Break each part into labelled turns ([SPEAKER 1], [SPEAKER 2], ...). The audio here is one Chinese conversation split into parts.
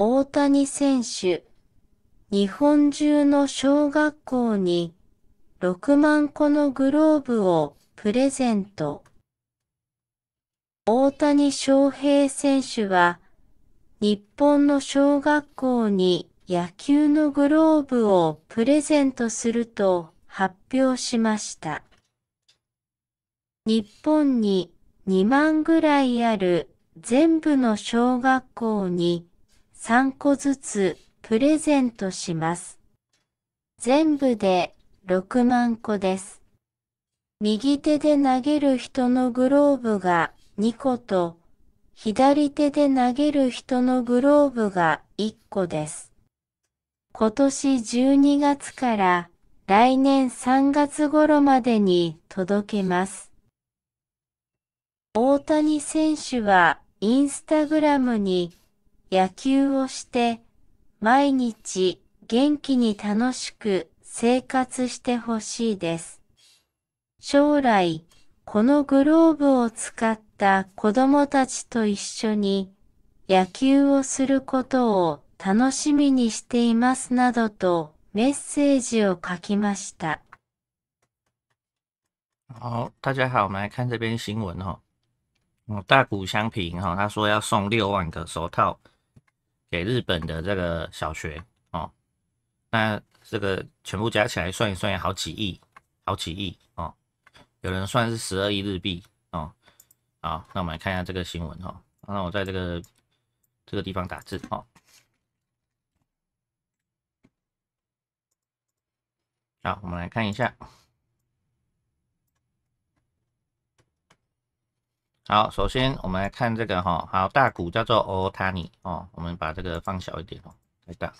[SPEAKER 1] 大谷選手、日本中の小学校に6万個のグローブをプレゼント。大谷翔平選手は、日本の小学校に野球のグローブをプレゼントすると発表しました。日本に2万ぐらいある全部の小学校に3個ずつプレゼントします。全部で6万個です。右手で投げる人のグローブが2個と、左手で投げる人のグローブが1個です。今年12月から来年3月頃までに届けます。大谷選手はインスタグラムに野球をして、毎日元気に楽しく生活してほしいです。将来、このグローブを使った子供たちと一緒に野球をすることを楽しみにしていますなどとメッセージを書きました。
[SPEAKER 2] 好，大家好，我们来看这边新闻哦。大谷相平哈、哦，他说要送六万个手套。给日本的这个小学哦，那这个全部加起来算一算好几亿，好几亿哦，有人算是十二亿日币哦。好，那我们来看一下这个新闻哈，那我在这个这个地方打字哦。好，我们来看一下。好，首先我们来看这个哈，好大鼓叫做欧塔尼哦，我们把这个放小一点哦，太大。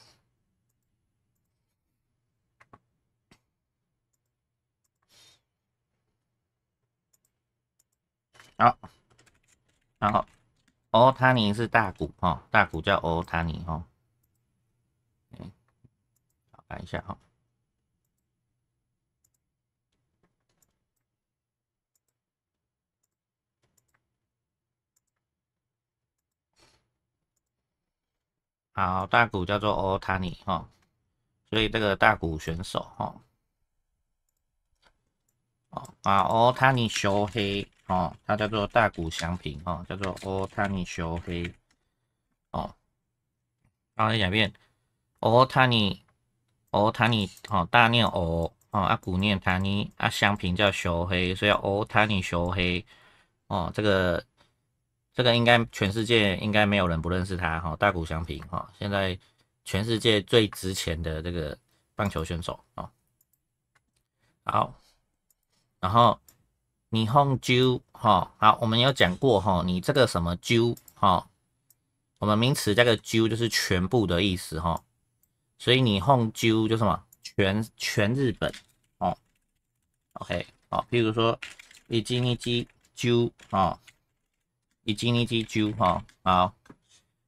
[SPEAKER 2] 好，然后欧塔尼是大鼓哈，大鼓叫欧塔尼哈，嗯，看一下哈。好，大鼓叫做 a 塔尼哈，所以这个大鼓选手哈，哦啊 a 塔尼修黑哦，他叫做大鼓祥平哦，叫做 a 塔尼修黑哦，刚才讲一遍，奥塔尼 a 塔尼哦大念奥哦阿古念塔尼阿祥平叫修黑，所以 a 塔尼修黑哦这个。这个应该全世界应该没有人不认识他哈，大谷翔平哈，现在全世界最值钱的这个棒球选手啊。好，然后你哄啾哈，好，我们有讲过哈，你这个什么啾哈，我们名词加个啾就是全部的意思哈，所以你哄啾就什么全全日本哦。OK，好，譬如说一击一击啾啊。一斤一斤揪哈，好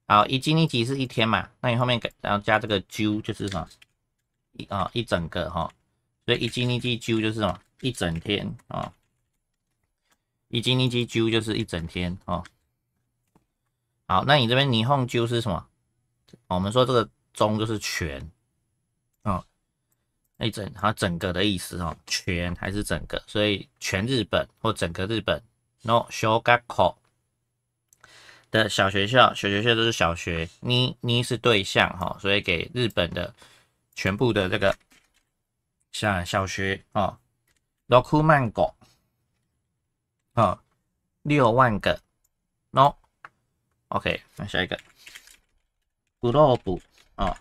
[SPEAKER 2] 好，一斤一斤是一天嘛？那你后面给然后加这个揪就是什么？一啊一整个哈，所以一斤一斤揪就是什么？一整天啊，一斤一斤揪就是一整天哦。好，那你这边霓虹揪是什么？我们说这个中就是全，哦，一整它整个的意思哦，全还是整个，所以全日本或整个日本。No shogaku。的小学校，小学校都是小学。妮妮是对象哈，所以给日本的全部的这个像小学哦，六曼个，哦，六万个，no，OK，那下一个，g o 露布啊，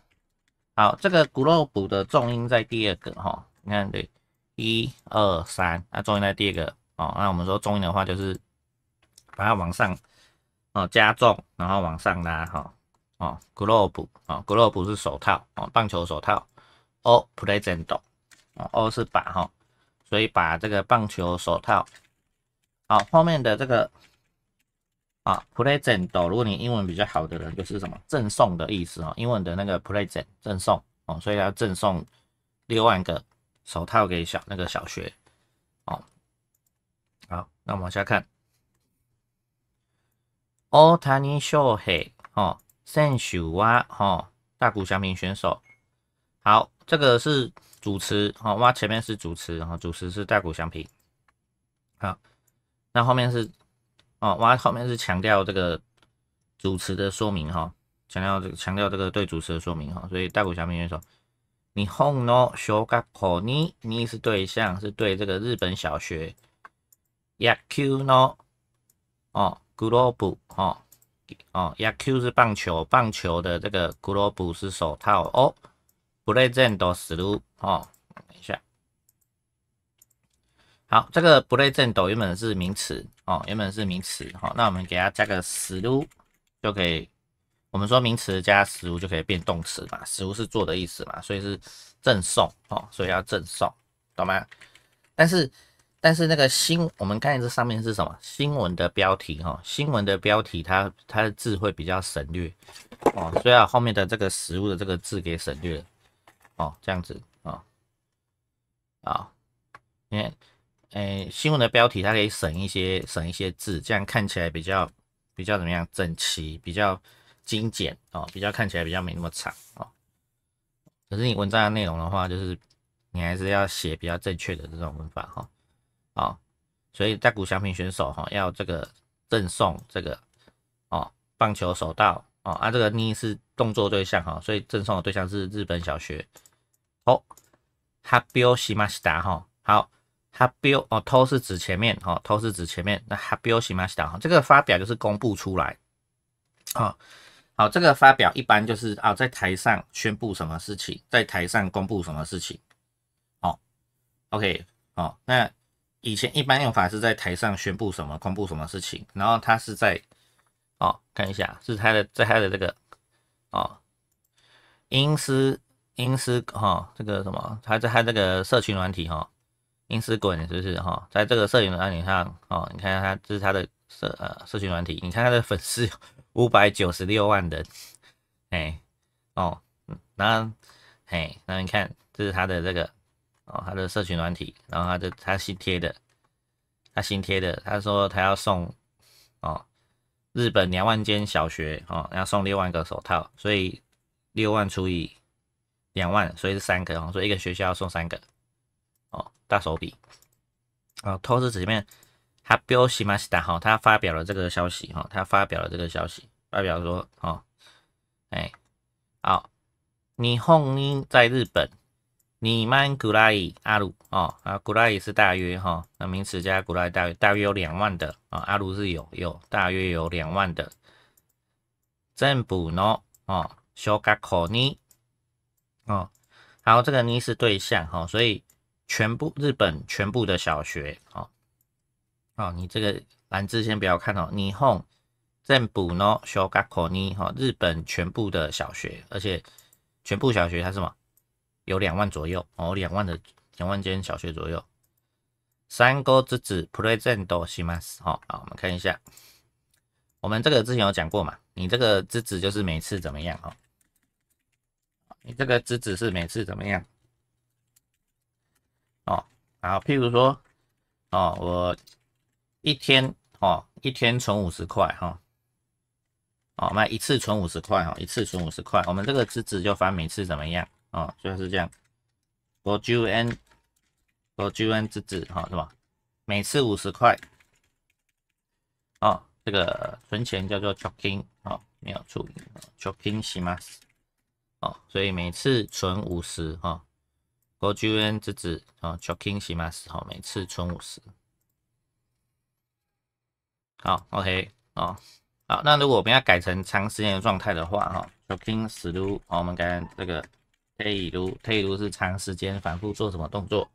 [SPEAKER 2] 好，这个 g o 露布的重音在第二个哈，你看对，一二三，那重音在第二个哦，那我们说重音的话就是把它往上。哦，加重，然后往上拉，哈，哦，glove，哦，glove 是手套，哦，棒球手套，o p r e s e n t 哦，o 是把，哈，所以把这个棒球手套，好，后面的这个，啊，present，如果你英文比较好的人就是什么赠送的意思啊，英文的那个 present，赠送，哦，所以要赠送六万个手套给小那个小学，哦，好，那往下看。哦，他尼小黑，哦，伸手哇，哦，大谷翔平选手，好，这个是主持，吼，哇前面是主持，然后主持是大谷翔平，好，那后面是，哦，哇后面是强调这个主持的说明，哈，强调这个强调这个对主持的说明，哈，所以大谷翔平选手，你红呢，小家伙，你你是对象，是对这个日本小学，亚 Q 呢，哦。glove 哦哦，yaku 是棒球，棒球的这个 glove 是手套哦。present o slu 哦，等一下。好，这个 present 原本是名词哦，原本是名词。哦，那我们给它加个 slu 就可以。我们说名词加食物就可以变动词嘛食物是做的意思嘛？所以是赠送哦，所以要赠送，懂吗？但是。但是那个新，我们看这上面是什么新闻的标题哈？新闻的标题它它的字会比较省略哦，所以啊后面的这个食物的这个字给省略哦，这样子啊啊，因为呃新闻的标题它可以省一些省一些字，这样看起来比较比较怎么样整齐，比较精简哦，比较看起来比较没那么长哦。可是你文章的内容的话，就是你还是要写比较正确的这种文法哈。啊，所以在古小品选手哈要这个赠送这个哦棒球手套哦，啊这个呢是动作对象哈，所以赠送的对象是日本小学哦。habio s h i m 哈，好 h a 哦，偷是指前面哦，偷是指前面那 habio s h i 哈，这个发表就是公布出来啊，好这个发表一般就是啊在台上宣布什么事情，在台上公布什么事情，好，OK，好那。以前一般用法是在台上宣布什么，公布什么事情，然后他是在哦，看一下是他的在他的这个哦，英斯英斯哈这个什么，他在他这个社群软体哈，英斯滚是不是哈，在这个社群软体上哦，你看他这是他的社呃社群软体，你看他的粉丝五百九十六万人，哎哦，那哎那你看这是他的这个。哦，他的社群软体，然后他的他新贴的，他新贴的，他说他要送哦，日本两万间小学哦，要送六万个手套，所以六万除以两万，所以是三个，哦，所以一个学校要送三个，哦，大手笔。然后偷师子前面，他表西嘛西的哈，他发表了这个消息哈，他发表了这个消息，发表说哦，哎，好，霓虹音在日本。你们古拉伊阿鲁哦啊，古拉伊是大约哈，那名词加古拉大约大约有两万的啊，阿鲁是有有大约有两万的。正部呢哦，小嘎可尼哦，好，这个呢是对象哈，所以全部日本全部的小学哦哦，你这个蓝字先不要看哦，你哄正部呢小嘎可尼哈，日本全部的小学，而且全部小学它什么？有两万左右哦，两万的两万间小学左右。三哥之子 p r プレゼントします。好，我们看一下，我们这个之前有讲过嘛？你这个之子就是每次怎么样哦？你这个之子是每次怎么样？哦，然后譬如说，哦，我一天哦，一天存五十块哈。哦，我们一次存五十块哈，一次存五十块。我们这个之子就翻每次怎么样？哦，主要是这样。国九 N，国九 N 之子哈，是吧？每次五十块。啊，这个存钱叫做 choking，啊，没有注意，choking 西马斯。哦，所以每次存五十哈。国九 N 之子啊，choking 西马斯，哦，每次存五十。好，OK，哦，好，那如果我们要改成长时间的状态的话，哈，choking s l o 哦，我们改成这个。退路，退如是长时间反复做什么动作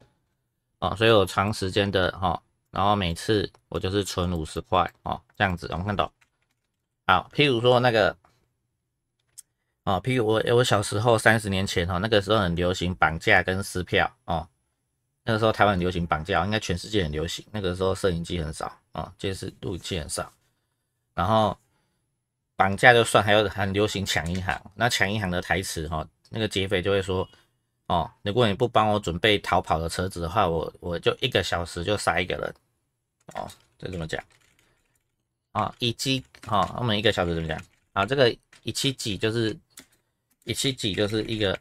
[SPEAKER 2] 啊？所以我长时间的哈，然后每次我就是存五十块哦，这样子我们看到。好，譬如说那个，哦，譬如我我小时候三十年前哈，那个时候很流行绑架跟撕票啊。那个时候台湾很流行绑架，应该全世界很流行。那个时候摄影机很少啊，就是录影机很少。然后绑架就算，还有很流行抢银行。那抢银行的台词哈。那个劫匪就会说：“哦，如果你不帮我准备逃跑的车子的话，我我就一个小时就杀一个人。”哦，就这么讲？啊，一七哦，我们一个小时怎么讲？啊，这个一七几就是一七几就是一个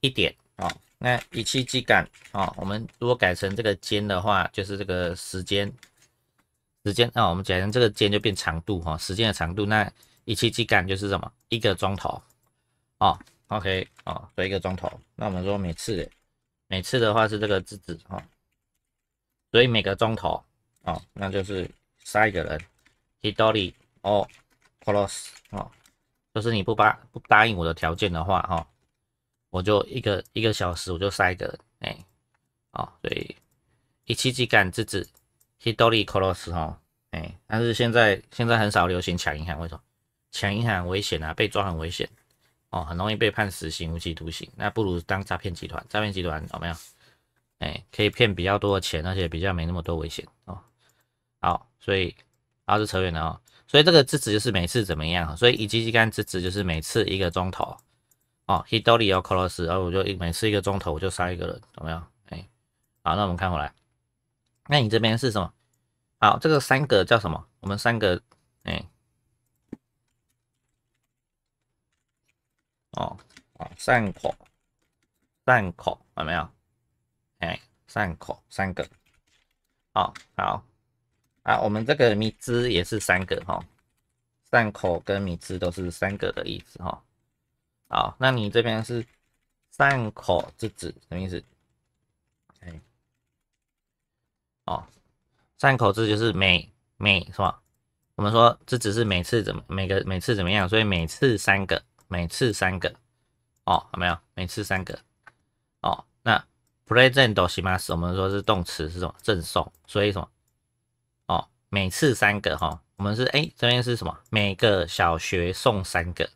[SPEAKER 2] 一点哦，那一七几杆哦，我们如果改成这个间的话，就是这个时间时间啊。我们改成这个间就变长度哈，时间的长度。那一七几杆就是什么？一个钟头哦，OK 啊，所以一个钟头，那我们说每次，每次的话是这个制止啊，所以每个钟头啊，那就是杀一个人，Hidori or c r o s 哦，就是你不答不答应我的条件的话，哈，我就一个一个小时我就杀一个人，哎，哦，所以一七级干制止，Hidori c l r o s 哦，哎，但是现在现在很少流行抢银行，为什么？抢银行很危险啊，被抓很危险。哦，很容易被判死刑、无期徒刑，那不如当诈骗集团。诈骗集团有没有？哎，可以骗比较多的钱，而且比较没那么多危险哦。好，所以，然后就扯远了哦。所以这个支持就是每次怎么样？所以一级一根支持就是每次一个钟头哦，h o 兜里要 close，然后我就每次一个钟头我就杀一个人，怎么样？哎，好，那我们看回来，那你这边是什么？好，这个三个叫什么？我们三个，哎。哦哦，三口，三口，有没有？哎，三口三个，哦好，啊，我们这个米字也是三个哈，三口跟米字都是三个的意思哈。好，那你这边是三口之子什么意思？哎，哦，三口之就是每每是吧？我们说这只是每次怎么每个每次怎么样，所以每次三个。每次三个哦，没有？每次三个哦。那 presento a 斯，我们说是动词是什么？赠送，所以什么哦？每次三个哈。我们是哎，这边是什么？每个小学送三个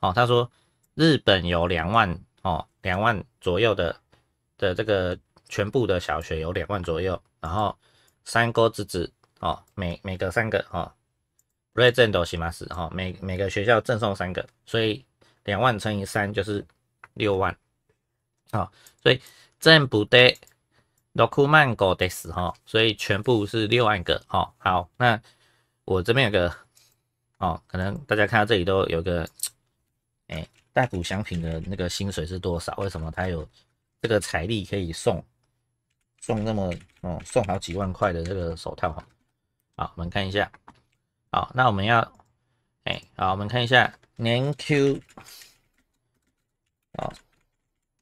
[SPEAKER 2] 哦。他说日本有两万哦，两万左右的的这个全部的小学有两万左右，然后三个之子哦，每每个三个哦。每每个学校赠送三个，所以两万乘以三就是六万。好，所以全部的六万个，哈，所以全部是六万个，哈。好，那我这边有个，哦，可能大家看到这里都有个，哎，大谷祥平的那个薪水是多少？为什么他有这个财力可以送送那么，哦，送好几万块的这个手套？哈，好，我们看一下。好，那我们要，哎，好，我们看一下年 Q，好，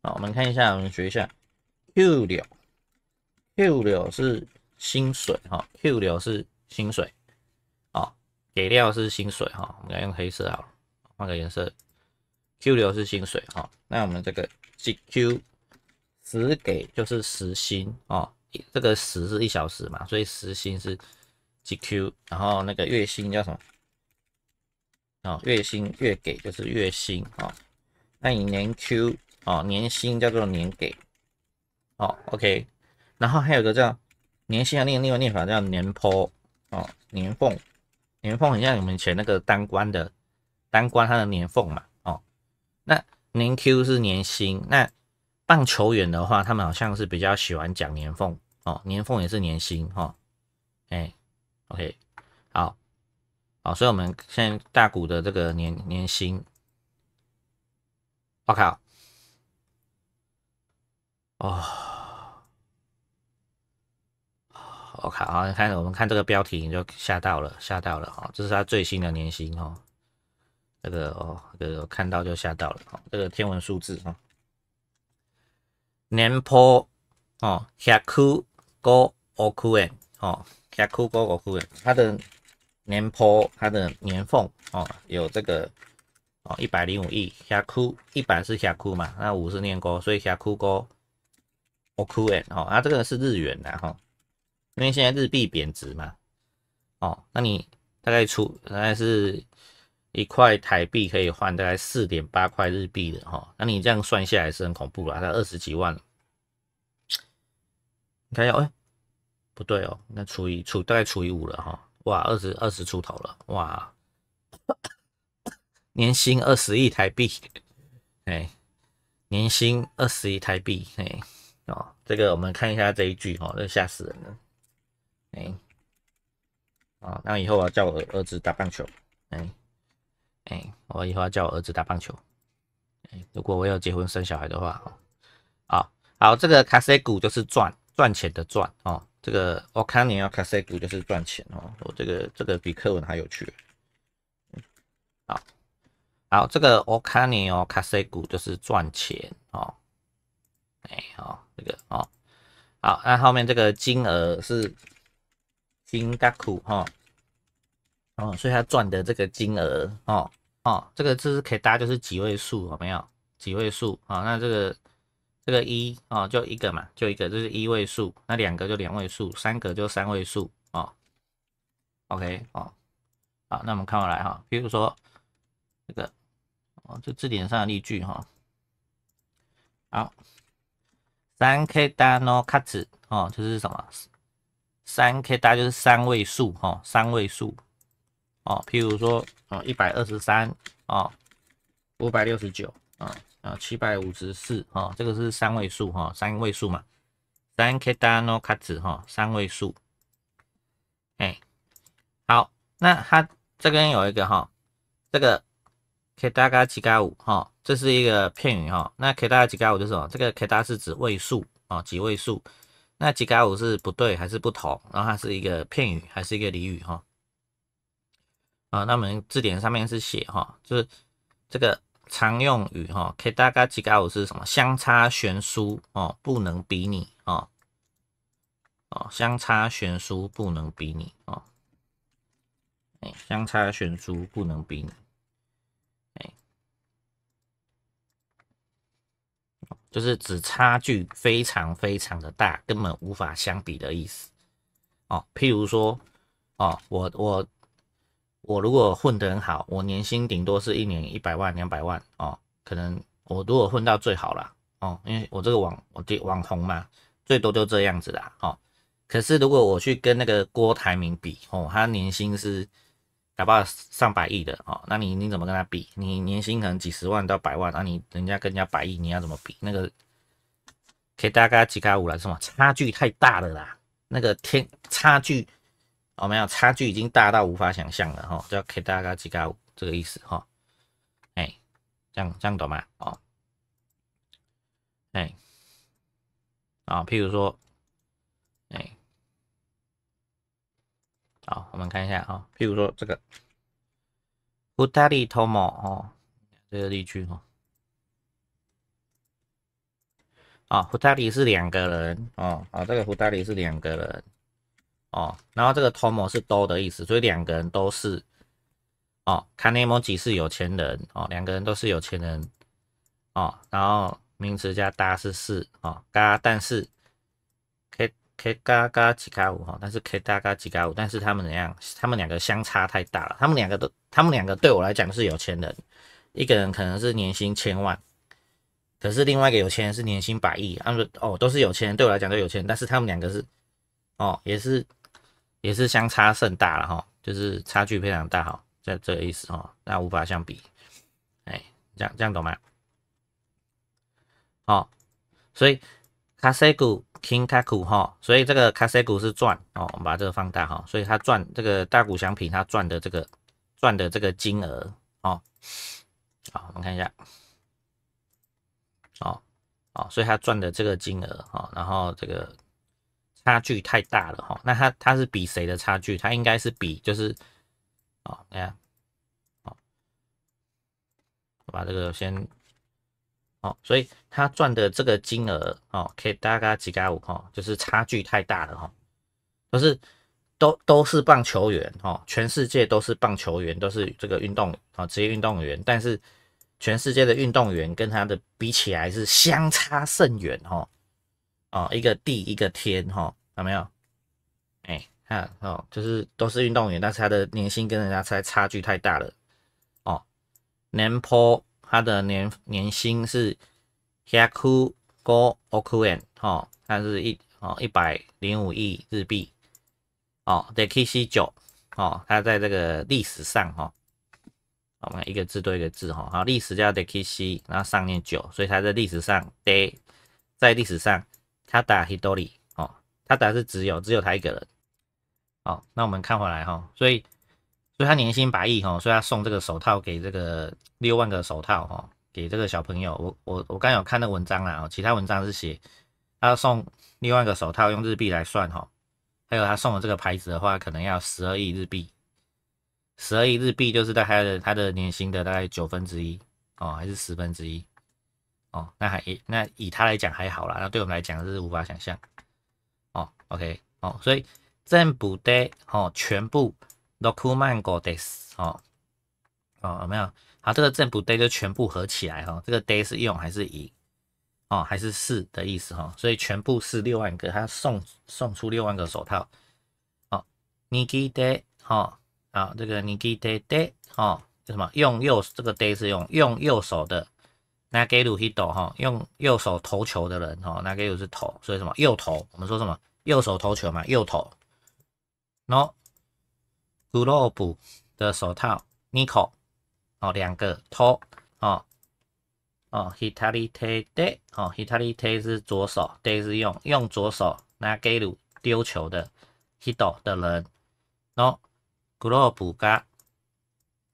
[SPEAKER 2] 好，我们看一下，我们学一下 Q 流，Q 流是薪水哈，Q 流是薪水，啊，给料是薪水哈，我们要用黑色好了，换个颜色，Q 流是薪水哈，那我们这个 GQ 时给就是时薪哦，这个时是一小时嘛，所以时薪是。GQ，然后那个月薪叫什么？哦，月薪月给就是月薪哦。那你年 Q 哦，年薪叫做年给。哦，OK。然后还有个叫年薪，的念另外念法叫年坡哦，年俸。年俸，很像你们以前那个当官的，当官他的年俸嘛。哦，那年 Q 是年薪。那棒球员的话，他们好像是比较喜欢讲年俸哦，年俸也是年薪哈。哎。OK，好，好，所以我们现在大股的这个年年薪，我靠，哦我靠，好，你看我们看这个标题你就吓到了，吓到了哈，这是他最新的年薪哦，这个哦，这个看到就吓到了，这个天文数字哦。年抛哦，辖区高欧元。哦，霞库哥，我酷哎，它的年坡，它的年缝哦，有这个哦，一百零五亿霞库，一百是霞库嘛，那五十年哥，所以霞库哥，我酷哎，哦，啊，这个是日元的哈，因为现在日币贬值嘛，哦，那你大概出，大概是一块台币可以换大概四点八块日币的哈，那你这样算下来是很恐怖了，才二十几万，你看一下哎。不对哦，那除以除大概除以五了哈，哇，二十二十出头了，哇，年薪二十亿台币，哎，年薪二十亿台币，哎，哦，这个我们看一下这一句哦，这吓死人了，哎，哦，那以后我要叫我儿子打棒球，哎，哎，我以后要叫我儿子打棒球，哎，如果我有结婚生小孩的话，哦，好，这个 c a s 股就是赚赚钱的赚哦。这个 o a n o c a s e セ u 就是赚钱哦，我这个这个比课文还有趣。好，好，这个 o a n o c a s e セ u 就是赚钱哦。哎哦，这个哦，好，那后面这个金额是金ダ库哈，哦，所以它赚的这个金额哦哦，这个这是可以搭，就是几位数有没有？几位数啊？那这个。这个一哦，就一个嘛，就一个，这是一位数。那两个就两位数，三个就三位数哦。OK 哦，好，那我们看过来哈，比如说这个哦，这字典上的例句哈，好，三 K 大诺卡子哦，这是什么？三 K 大就是三位数哈，三位数哦。譬如说哦，一百二十三哦，五百六十九啊。啊，七百五十四，啊，这个是三位数，哈，三位数嘛，三けた卡数哈，三位数。哎，好，那它这边有一个哈，这个け大が七加五，哈，这是一个片语，哈，那け大が七加五就是什么？这个けた是指位数，啊，几位数？那几加五是不对还是不同？然后它是一个片语还是一个俚语，哈？啊，那我们字典上面是写，哈，就是这个。常用语哈，可以大概几个？是什么？相差悬殊哦，不能比拟哦哦，相差悬殊不能比拟哦，哎，相差悬殊不能比拟，哎，就是指差距非常非常的大，根本无法相比的意思哦。譬如说，哦，我我。我如果混得很好，我年薪顶多是一年一百万、两百万哦。可能我如果混到最好了哦，因为我这个网，我对网红嘛，最多就这样子啦。哦，可是如果我去跟那个郭台铭比哦，他年薪是打爆上百亿的哦，那你你怎么跟他比？你年薪可能几十万到百万，那你人家跟人家百亿，你要怎么比？那个可以大概几开五了，是吗？差距太大了啦，那个天差距。我们要差距已经大到无法想象了，就叫 K 大家几 K 五这个意思，哦，哎，这样这样懂吗？哦，哎，啊，譬如说，哎，好，我们看一下啊，譬如说这个乌达里托莫”哦，这个例句，哦，啊 f 达里是两个人，哦，啊，这个 f 达里是两个人。哦，然后这个“ Tomo 是“都”的意思，所以两个人都是哦。卡内 j 吉是有钱人哦，两个人都是有钱人哦。然后名词加“大”是“是”哦，“嘎”但是 K K 嘎嘎几嘎五哈，但是 K 嘎嘎几嘎五，但是他们怎样？他们两个相差太大了。他们两个都，他们两个对我来讲是有钱人，一个人可能是年薪千万，可是另外一个有钱人是年薪百亿。他们哦都是有钱人，对我来讲都有钱，但是他们两个是哦，也是。也是相差甚大了哈，就是差距非常大哈，在这个意思哈，那无法相比，哎，这样这样懂吗？好，所以卡塞古金卡古哈，所以这个卡塞古是赚哦，我们把这个放大哈，所以他赚这个大股奖品，他赚的这个赚的这个金额哦，好，我们看一下，哦哦，所以他赚的这个金额哦，然后这个。差距太大了哈，那他他是比谁的差距？他应该是比就是哦，等下，哦，我把这个先哦，所以他赚的这个金额哦，可以大家大他几加五哈，就是差距太大了哈，就是都都是棒球员哦，全世界都是棒球员，都是这个运动啊，职业运动员，但是全世界的运动员跟他的比起来是相差甚远哦，哦，一个地，一个天，哈，有没有？哎，看哦，就是都是运动员，但是他的年薪跟人家差差距太大了。哦，年坡他的年年薪是七千九百五十万，哈，他是一哦一百零五亿日币。哦，德基西九，哦，他在这个历史上，哈，我们一个字对一个字，哈，好，历史叫德基西，然后上面九，所以他在历史上，在在历史上。他打 h i t o r i 哦，他打是只有只有他一个人哦。那我们看回来哈，所以所以他年薪百亿哈，所以他送这个手套给这个六万个手套哈，给这个小朋友。我我我刚有看那文章啦，其他文章是写他送六万个手套用日币来算哈，还有他送的这个牌子的话，可能要十二亿日币，十二亿日币就是在他的他的年薪的大概九分之一哦，还是十分之一。哦，那还以那以他来讲还好啦，那对我们来讲这是无法想象。哦，OK，哦，所以占卜 day 哦，全部 n g o day 哦，哦，有没有？好，这个占卜 day 就全部合起来哈，这个 day 是用还是以？哦，还是是的意思哈，所以全部是六万个，他送送出六万个手套。哦 n i k i day 哈，啊，这个 niki day day 哈，叫什么？用右这个 day 是用用右手的。那给鲁希多哈，用右手投球的人哈，那给鲁是投，所以什么右投？我们说什么右手投球嘛，右投。然后，o 洛布的手套，n i 尼 o 哦，两个托，哦哦 h i t a l i t e d e y 哦 h i t a l i t e 是左手 d e y 是用用左手那给鲁丢球的 h i 希多的人。然后，古洛布加，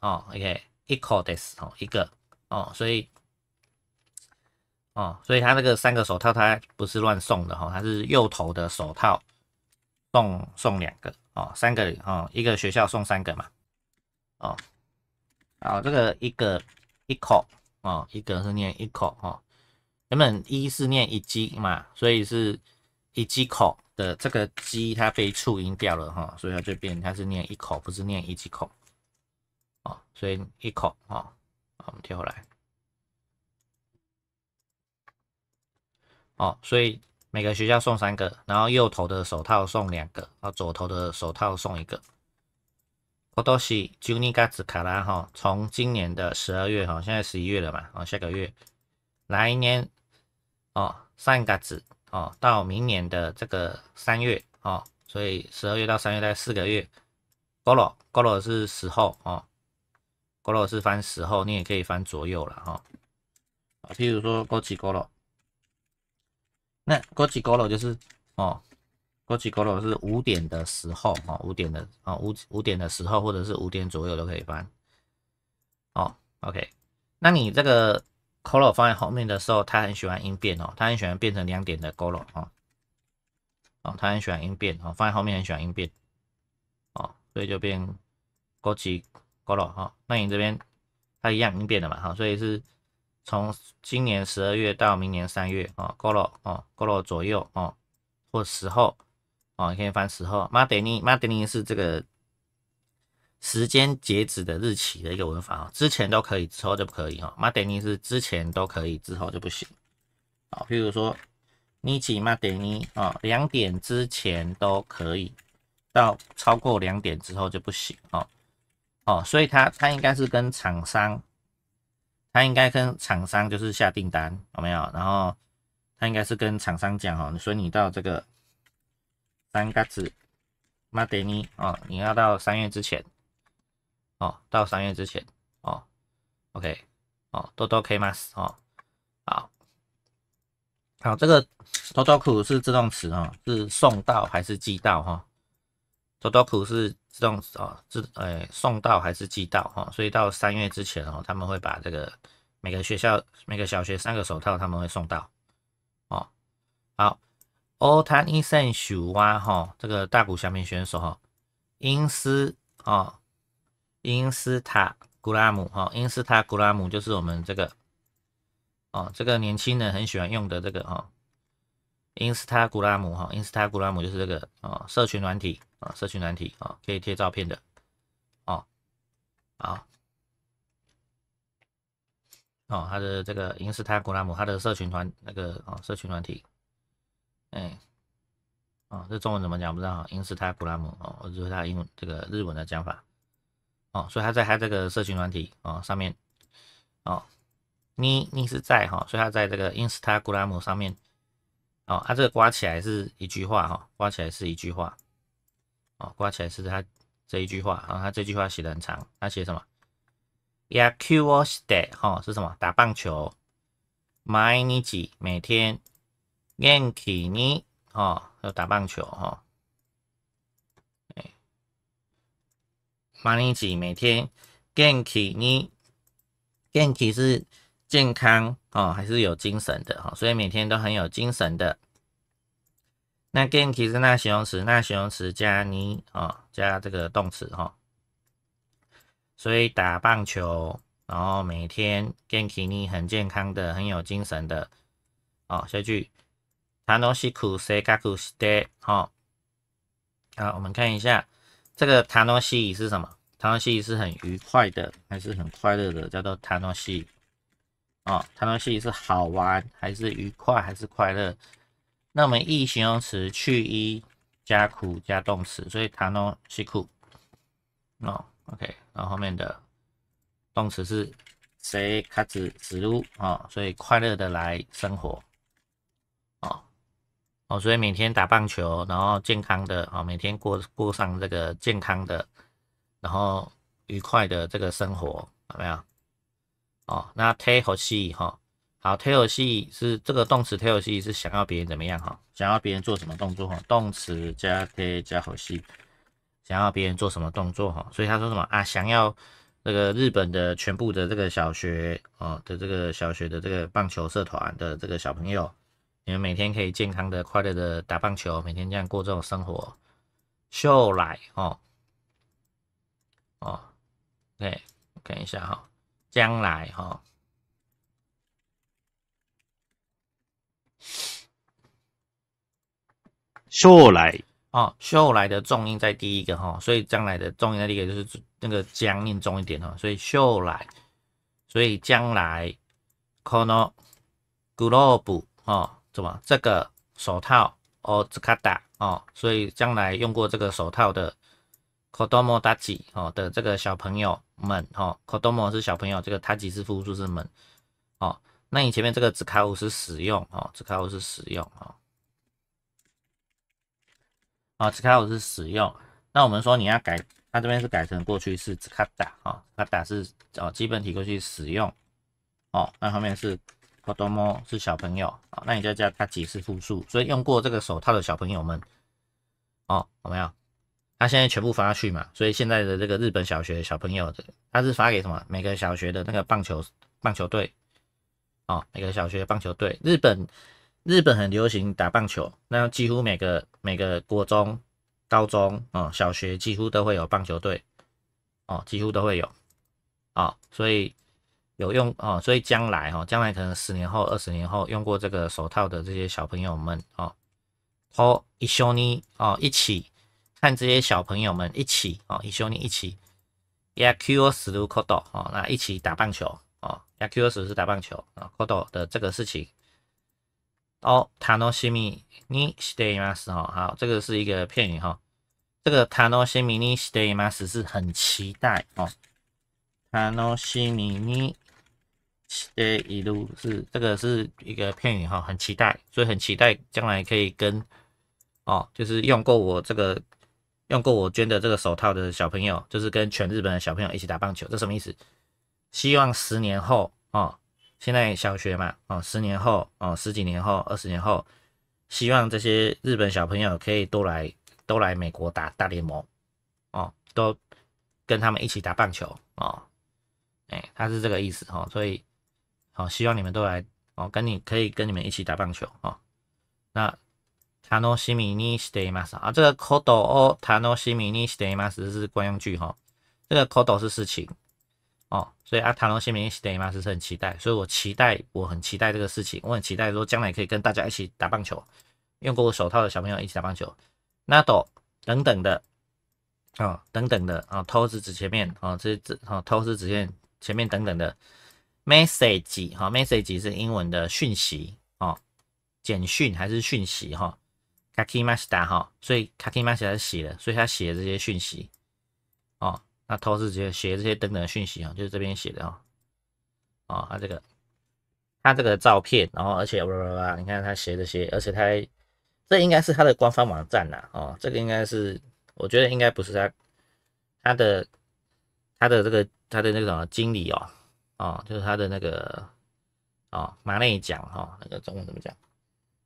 [SPEAKER 2] 哦，OK，一个的是哦，一个，哦，所以。哦，所以它那个三个手套它不是乱送的哈，它是右头的手套送送两个哦，三个哦，一个学校送三个嘛。哦，好，这个一个一口哦，一个是念一口哦，原本一是念一鸡嘛，所以是一鸡口的这个鸡它被促音掉了哈，所以它这边它是念一口，不是念一鸡口。哦，所以一口哦，好，我们贴回来。哦，所以每个学校送三个，然后右头的手套送两个，然后左头的手套送一个。我都系今年噶子卡拉哈，从今年的十二月哈，现在十一月了嘛，哦，下个月，来年，哦，三嘎子，哦，到明年的这个三月，哦，所以十二月到三月大概四个月。Goro 是时候哦 g o 是翻时候，你也可以翻左右了哈。譬如说 Goro 那勾起高了就是哦，勾起高了是五点的时候哦，五点的哦五五点的时候或者是五点左右都可以翻哦。OK，那你这个 c color 放在后面的时候，他很喜欢音变哦，他很喜欢变成两点的 c l 罗哦，哦，他很喜欢音变哦，放在后面很喜欢音变哦，所以就变勾起勾了哈。那你这边它一样音变的嘛哈，所以是。从今年十二月到明年三月，哦，过了，哦，过了左右，哦，或时候，哦，可以翻时候。马德尼，马德尼是这个时间截止的日期的一个文法啊，之前都可以，之后就不可以哦。马德尼是之前都可以，之后就不行。好，譬如说，尼奇马德尼啊，两点之前都可以，到超过两点之后就不行啊。哦，所以它它应该是跟厂商。他应该跟厂商就是下订单，有没有？然后他应该是跟厂商讲哦，所以你到这个三嘎子，马德尼哦，你要到三月之前哦，到三月之前哦，OK 哦，多多可以吗？哦，好，好，这个多多苦是自动词哦，是送到还是寄到哈？多多酷是自动哦，自诶送到还是寄到哈？所以到三月之前哦，他们会把这个每个学校每个小学三个手套他们会送到哦。好欧 l l t i m i 哈，这个大谷翔平选手哈因斯哦 i 斯塔古拉姆哈因斯塔古拉姆就是我们这个哦，这个年轻人很喜欢用的这个哈。Instagram 哈，Instagram 就是这个哦，社群软体啊，社群软体啊，可以贴照片的哦，好，哦，他的这个 Instagram，他的社群团那个哦，社群软体，哎，哦，这中文怎么讲不知道，Instagram 哦，我只会他英这个日文的讲法哦，所以他在他这个社群软体哦上面哦，你你是在哈，所以他在这个 Instagram 上面。哦，它这个刮起来是一句话哈，刮起来是一句话。哦，刮起来是他这一句话，然后他这句话写得很长，他写什么 y a k u s t e 哈是什么？打棒球。m a n i c i 每天 Ganki ni 哈要打棒球哈。哎 m a n i i 每天 Ganki ni a n k i 是。健康哦，还是有精神的哈，所以每天都很有精神的。那 g e n k l 是那形容词，那形容词加“你”啊，加这个动词哈。所以打棒球，然后每天 g e n k l 很健康的，很有精神的。好，下一句，他诺西苦谁加苦西得。好，我们看一下这个“他诺西”是什么？“他诺西”是很愉快的，还是很快乐的？叫做“他诺西”。哦，谈到西是好玩还是愉快还是快乐？那我们意形容词去一加苦加动词，所以谈哦是苦哦。OK，然后后面的动词是谁开始植物，哦，所以快乐的来生活哦哦，所以每天打棒球，然后健康的啊，每天过过上这个健康的，然后愉快的这个生活，有没有？哦，那 t a i 和系哈，好 t a i 和系是这个动词 t a i 和系是想要别人怎么样哈，想要别人做什么动作哈，动词加 t a 加好系，想要别人做什么动作哈，所以他说什么啊，想要那个日本的全部的这个小学哦的这个小学的这个棒球社团的这个小朋友，你们每天可以健康的快乐的打棒球，每天这样过这种生活，秀来哦，哦，OK，看一下哈。将来，哈，秀来哦，秀来的重音在第一个，哈，所以将来的重音在第一个，就是那个“将”念重一点，哈，所以秀来，所以将来可 o n o g l o b e 哦，怎么这个手套，ozkada 哦，所以将来用过这个手套的。Kodomo h i 哦的这个小朋友们哦，Kodomo 是小朋友，这个たち是复数是们哦。那你前面这个 z k a o 是使用哦 z k a o 是使用哦，啊 z k a o 是使用。那我们说你要改，它这边是改成过去式 z k a d a 啊 z k a d a 是哦基本体过去使用哦。那后面是 Kodomo 是小朋友哦，那你就叫た几是复数，所以用过这个手套的小朋友们哦，有没有？他现在全部发去嘛，所以现在的这个日本小学小朋友的，他是发给什么？每个小学的那个棒球棒球队，哦，每个小学棒球队，日本日本很流行打棒球，那几乎每个每个国中、高中、哦小学几乎都会有棒球队，哦几乎都会有，哦，所以有用哦，所以将来哈，将来可能十年后、二十年后用过这个手套的这些小朋友们，哦，和一兄弟哦一起。看这些小朋友们一起哦，一兄弟一起ヤキオスルコド哦，那一起打棒球哦，ヤ Q オ是打棒球啊，コド的这个事情。おタノシミニステイます哈，好，这个是一个片语哈，这个タノシミニステイます是很期待哦，タノシミニステイ路是这个是一个片语哈，很期待，所以很期待将来可以跟哦，就是用过我这个。用过我捐的这个手套的小朋友，就是跟全日本的小朋友一起打棒球，这什么意思？希望十年后哦，现在小学嘛哦，十年后哦，十几年后、二十年后，希望这些日本小朋友可以都来都来美国打大联盟哦，都跟他们一起打棒球哦，哎，他是这个意思哦，所以哦，希望你们都来哦，跟你可以跟你们一起打棒球哦，那。塔诺西米尼て德玛什啊，这个 c o を楽哦，塔诺西米尼西德玛什是官用句哈，这个 c o 是事情哦，所以啊，塔诺西米尼西德玛什是很期待，所以我期待，我很期待这个事情，我很期待说将来可以跟大家一起打棒球，用过手套的小朋友一起打棒球那 a 等等的哦，等等的啊，偷是指前面啊，这这啊，偷是指在前面等等的 message 哈，message 是英文的讯息啊，简讯还是讯息哈。Kaki m a s 哈，所以 Kaki m a s 写的，所以他写的这些讯息哦，那偷这些写这些等等的讯息啊，就是这边写的哦。哦，他这个，他这个照片，然后而且哇哇哇，你看他写的些，而且他这应该是他的官方网站呐，哦，这个应该是，我觉得应该不是他，他的，他的这个他的那种经理哦，哦，就是他的那个哦马内讲哈，那个中文怎么讲？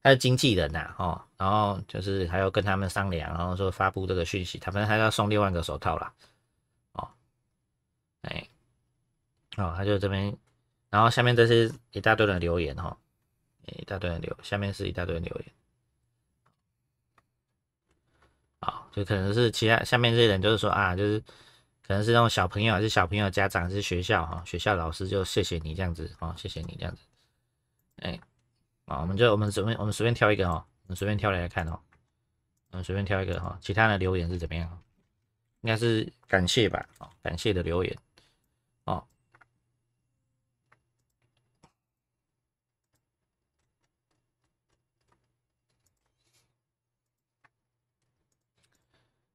[SPEAKER 2] 他是经纪人呐，哦，然后就是还要跟他们商量，然后说发布这个讯息，他反正还要送六万个手套啦。哦，哎，哦，他就这边，然后下面这是一大堆的留言哈，哎，一大堆的留，下面是一大堆留言，啊，就可能是其他下面这些人就是说啊，就是可能是那种小朋友，是小朋友家长，是学校哈，学校老师就谢谢你这样子，哦，谢谢你这样子，哎。啊，我们就我们随便我们随便挑一个哦，我们随便挑来看哦，我们随便挑一个哈，其他的留言是怎么样？应该是感谢吧，啊，感谢的留言，啊，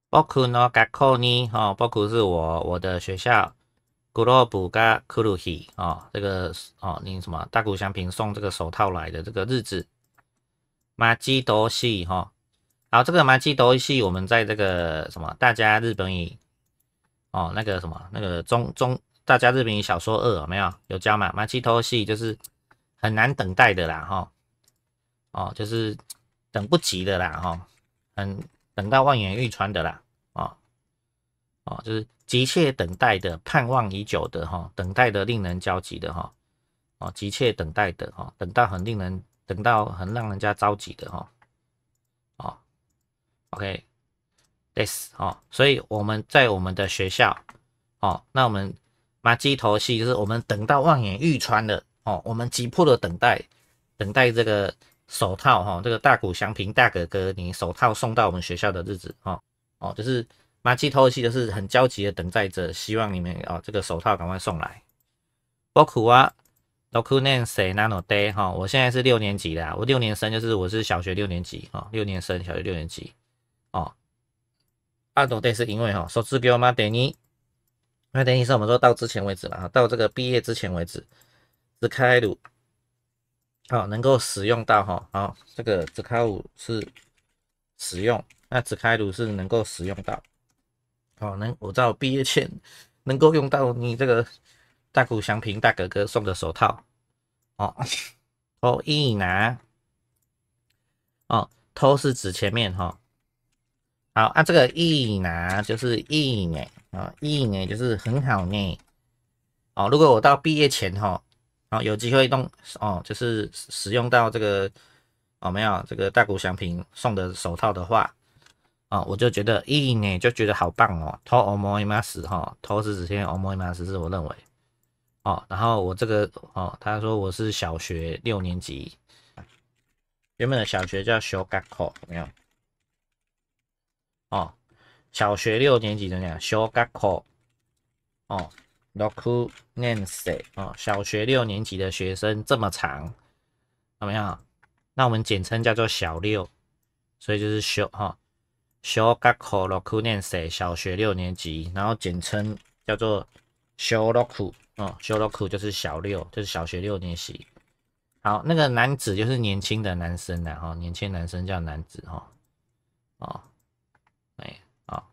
[SPEAKER 2] 包括呢，包括呢，哈，包括是我我的学校。布洛布加库鲁希啊，这个哦，你什么大谷祥平送这个手套来的这个日子，马基多西哈，好，这个马基多西我们在这个什么大家日本语哦，那个什么那个中中大家日本语小说二没有有教嘛？马基多西就是很难等待的啦哈，哦，就是等不及的啦哈，很等到望眼欲穿的啦。哦，就是急切等待的，盼望已久的哈，等待的令人焦急的哈，哦，急切等待的哈，等到很令人，等到很让人家着急的哈，哦 o k this 哦，所以我们在我们的学校，哦，那我们马鸡头戏就是我们等到望眼欲穿的哦，我们急迫的等待，等待这个手套哈，这个大谷祥平大哥哥你手套送到我们学校的日子哦哦，就是。马基托尔西就是很焦急的等待着，希望你们哦，这个手套赶快送来。洛克啊，都克念谁？纳诺戴哈。我现在是六年级的我六年生就是我是小学六年级哈，六年生小学六年级哦。纳诺戴是因为哈，手指给我嘛，等于那等于是我们说到之前为止了哈，到这个毕业之前为止，只开鲁好能够使用到哈，好这个紫开鲁是使用，那紫开鲁是能够使用到。哦，能，我到毕业前能够用到你这个大谷祥平大哥哥送的手套，哦，哦，一拿，哦，偷是指前面哈，好啊，这个一拿就是一呢，啊，一呢就是很好呢，哦，如果我到毕业前哈，啊，有机会用，哦，就是使用到这个，哦，没有这个大谷祥平送的手套的话。哦，我就觉得一眼就觉得好棒哦。偷 o omoymas 哈偷 o 指天 omoymas 是我认为哦。然后我这个哦，他说我是小学六年级，原本的小学叫 shogaku 怎么样？哦，小学六年级怎么样？shogaku 哦，六 k nense 哦，小学六年级的学生这么长怎么样？那我们简称叫做小六，所以就是 sho 哈。小学库六年级，小学六年级，然后简称叫做小六库哦，小六库就是小六，就是小学六年级。好，那个男子就是年轻的男生，了。哦，年轻男生叫男子哈，哦，哎啊，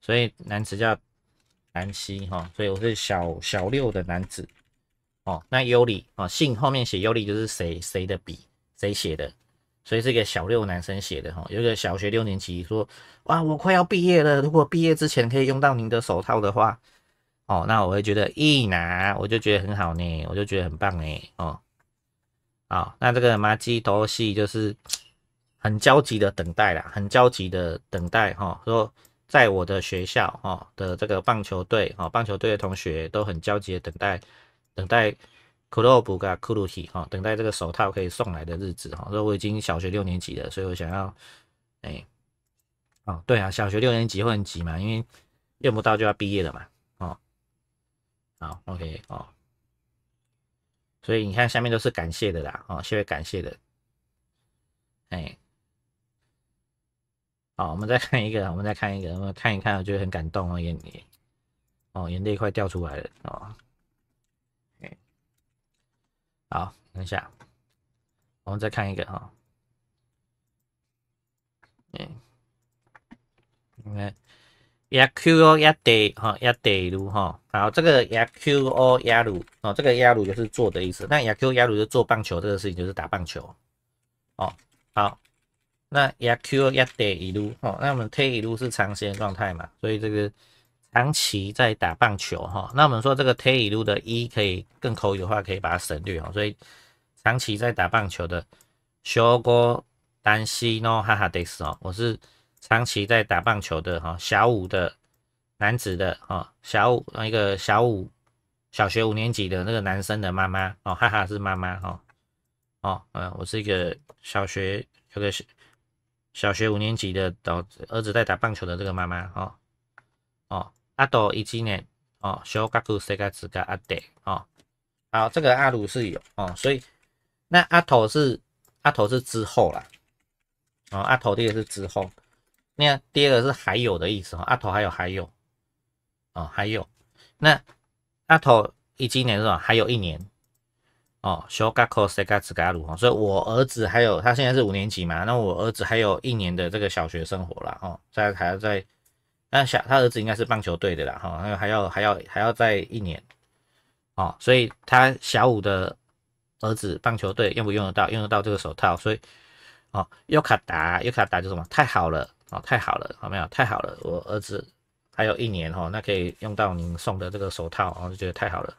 [SPEAKER 2] 所以男子叫南希哈，所以我是小小六的男子哦。那尤里哦，姓后面写尤里就是谁谁的笔，谁写的？所以这个小六男生写的哈，有一个小学六年级说，哇，我快要毕业了，如果毕业之前可以用到您的手套的话，哦，那我会觉得一拿我就觉得很好呢，我就觉得很棒呢，哦，好，那这个马基多西就是很焦急的等待啦，很焦急的等待哈，说在我的学校哈的这个棒球队哦，棒球队的同学都很焦急的等待，等待。克洛 r o b u g 哈，等待这个手套可以送来的日子哈。说我已经小学六年级了，所以我想要哎，哦对啊，小学六年级会很急嘛，因为用不到就要毕业了嘛。哦，好，OK 哦。所以你看下面都是感谢的啦，哦，谢谢感谢的。哎，好，我们再看一个，我们再看一个，我们看一看，我得很感动哦，眼，哦，眼泪快掉出来了哦。好，等一下，我们再看一个哈，嗯，你看，亚 Q 哦，亚得哈，亚得路哈，好，这个亚 Q 哦，亚鲁哦，这个亚鲁就是做的意思，那亚 Q 亚鲁就做棒球这个事情，就是打棒球哦。好，那亚 Q 亚得一路哦，那我们推一路是长时间状态嘛，所以这个。长期在打棒球哈，那我们说这个 t 天一路的一可以更口语化，可以把它省略哈。所以长期在打棒球的小 h o g o dansei no h a h a d 我是长期在打棒球的哈，小五的男子的哈，小五那个小五小学五年级的那个男生的妈妈哦，哈哈是妈妈哈，哦嗯，我是一个小学这个是小学五年级的导儿子在打棒球的这个妈妈哦。哦。阿斗一几年哦，小哥哥四界字加阿弟哦，好，这个阿鲁是有哦，所以那阿头是阿头是之后啦，哦，阿头这个是之后，那第二个是还有的意思哦，阿头还有还有哦，还有那阿头一几年是吧？还有一年哦，小哥哥四个字加鲁哦，所以我儿子还有他现在是五年级嘛，那我儿子还有一年的这个小学生活啦哦，在还要在。那小他儿子应该是棒球队的啦，哈，还要还要还要再一年哦，所以他小五的儿子棒球队用不用得到用得到这个手套？所以哦，优卡达优卡达就什么太好了哦，太好了，好没有？太好了，我儿子还有一年哦，那可以用到您送的这个手套，我就觉得太好了。